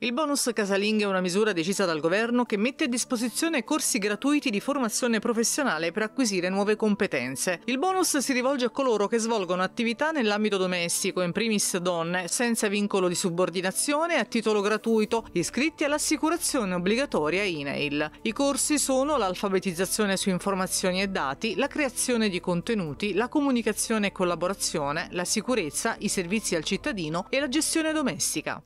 Il bonus casalingo è una misura decisa dal governo che mette a disposizione corsi gratuiti di formazione professionale per acquisire nuove competenze. Il bonus si rivolge a coloro che svolgono attività nell'ambito domestico, in primis donne, senza vincolo di subordinazione e a titolo gratuito, iscritti all'assicurazione obbligatoria e-mail. I corsi sono l'alfabetizzazione su informazioni e dati, la creazione di contenuti, la comunicazione e collaborazione, la sicurezza, i servizi al cittadino e la gestione domestica.